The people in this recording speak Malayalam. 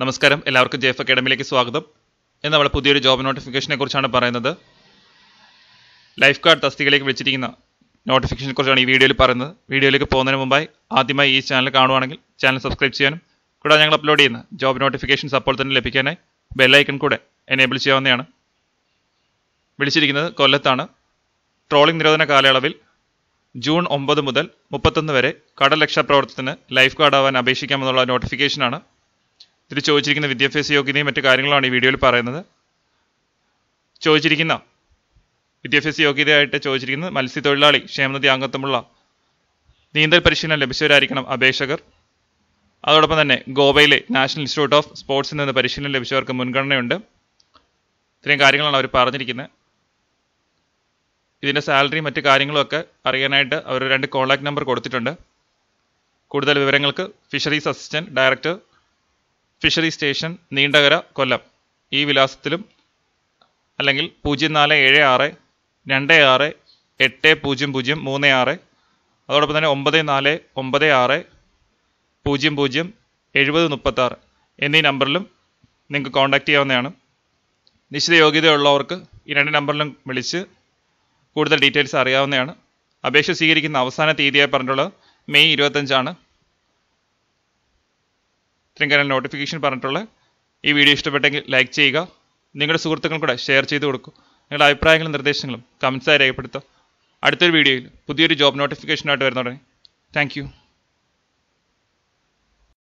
നമസ്കാരം എല്ലാവർക്കും ജെ എഫ് അക്കാഡമിയിലേക്ക് സ്വാഗതം ഇന്ന് നമ്മൾ പുതിയൊരു ജോബ് നോട്ടിഫിക്കേഷനെ കുറിച്ചാണ് പറയുന്നത് ലൈഫ് ഗാർഡ് തസ്തികയിലേക്ക് വിളിച്ചിരിക്കുന്ന നോട്ടിഫിക്കേഷനെ കുറിച്ചാണ് ഈ വീഡിയോയിൽ പറയുന്നത് വീഡിയോയിലേക്ക് പോകുന്നതിന് മുമ്പായി ആദ്യമായി ഈ ചാനൽ കാണുവാണെങ്കിൽ ചാനൽ സബ്സ്ക്രൈബ് ചെയ്യാനും കൂടാതെ ഞങ്ങൾ അപ്ലോഡ് ചെയ്യുന്ന ജോബ് നോട്ടിഫിക്കേഷൻസ് അപ്പോൾ തന്നെ ലഭിക്കാനായി ബെല്ലൈക്കൺ കൂടെ എനേബിൾ ചെയ്യാവുന്നതാണ് വിളിച്ചിരിക്കുന്നത് കൊല്ലത്താണ് ട്രോളിംഗ് നിരോധന കാലയളവിൽ ജൂൺ ഒമ്പത് മുതൽ മുപ്പത്തൊന്ന് വരെ കടൽ രക്ഷാപ്രവർത്തനത്തിന് ലൈഫ് ഗാർഡ് ആവാൻ അപേക്ഷിക്കാമെന്നുള്ള നോട്ടിഫിക്കേഷനാണ് ഇതിൽ ചോദിച്ചിരിക്കുന്ന വിദ്യാഭ്യാസ യോഗ്യതയും മറ്റു കാര്യങ്ങളാണ് ഈ വീഡിയോയിൽ പറയുന്നത് ചോദിച്ചിരിക്കുന്ന വിദ്യാഭ്യാസ യോഗ്യതയായിട്ട് ചോദിച്ചിരിക്കുന്നത് മത്സ്യത്തൊഴിലാളി ക്ഷേമനിധി അംഗത്വമുള്ള നീന്തൽ പരിശീലനം ലഭിച്ചവരായിരിക്കണം അപേക്ഷകർ അതോടൊപ്പം തന്നെ ഗോവയിലെ നാഷണൽ ഇൻസ്റ്റിറ്റ്യൂട്ട് ഓഫ് സ്പോർട്സിൽ നിന്ന് പരിശീലനം ലഭിച്ചവർക്ക് മുൻഗണനയുണ്ട് ഇത്രയും കാര്യങ്ങളാണ് അവർ പറഞ്ഞിരിക്കുന്നത് ഇതിൻ്റെ സാലറി മറ്റ് കാര്യങ്ങളുമൊക്കെ അറിയാനായിട്ട് അവർ രണ്ട് കോൺടാക്ട് നമ്പർ കൊടുത്തിട്ടുണ്ട് കൂടുതൽ വിവരങ്ങൾക്ക് fisheries assistant director fishery station Neendakara Kollam ഈ വിലാസത്തിലും അല്ലെങ്കിൽ പൂജ്യം നാല് ഏഴ് ആറ് രണ്ട് ആറ് എട്ട് പൂജ്യം പൂജ്യം മൂന്ന് ആറ് അതോടൊപ്പം തന്നെ ഒമ്പത് നാല് ഒമ്പത് ആറ് പൂജ്യം പൂജ്യം എഴുപത് മുപ്പത്താറ് എന്നീ നമ്പറിലും നിങ്ങൾക്ക് കോൺടാക്റ്റ് ചെയ്യാവുന്നതാണ് നിശ്ചിത യോഗ്യതയുള്ളവർക്ക് ഈ രണ്ട് നമ്പറിലും വിളിച്ച് കൂടുതൽ ഡീറ്റെയിൽസ് അറിയാവുന്നതാണ് അപേക്ഷ സ്വീകരിക്കുന്ന അവസാന തീയതിയായി പറഞ്ഞിട്ടുള്ളത് മെയ് ഇരുപത്തഞ്ചാണ് ഇത്രയും കനാൽ നോട്ടിഫിക്കേഷൻ പറഞ്ഞിട്ടുള്ള ഈ വീഡിയോ ഇഷ്ടപ്പെട്ടെങ്കിൽ ലൈക്ക് ചെയ്യുക നിങ്ങളുടെ സുഹൃത്തുക്കളും കൂടെ ഷെയർ ചെയ്ത് കൊടുക്കുക നിങ്ങളുടെ അഭിപ്രായങ്ങളും നിർദ്ദേശങ്ങളും കമൻസായി രേഖപ്പെടുത്തുക അടുത്തൊരു വീഡിയോയിൽ പുതിയൊരു ജോബ് നോട്ടിഫിക്കേഷനായിട്ട് വരുന്നുടനെ താങ്ക്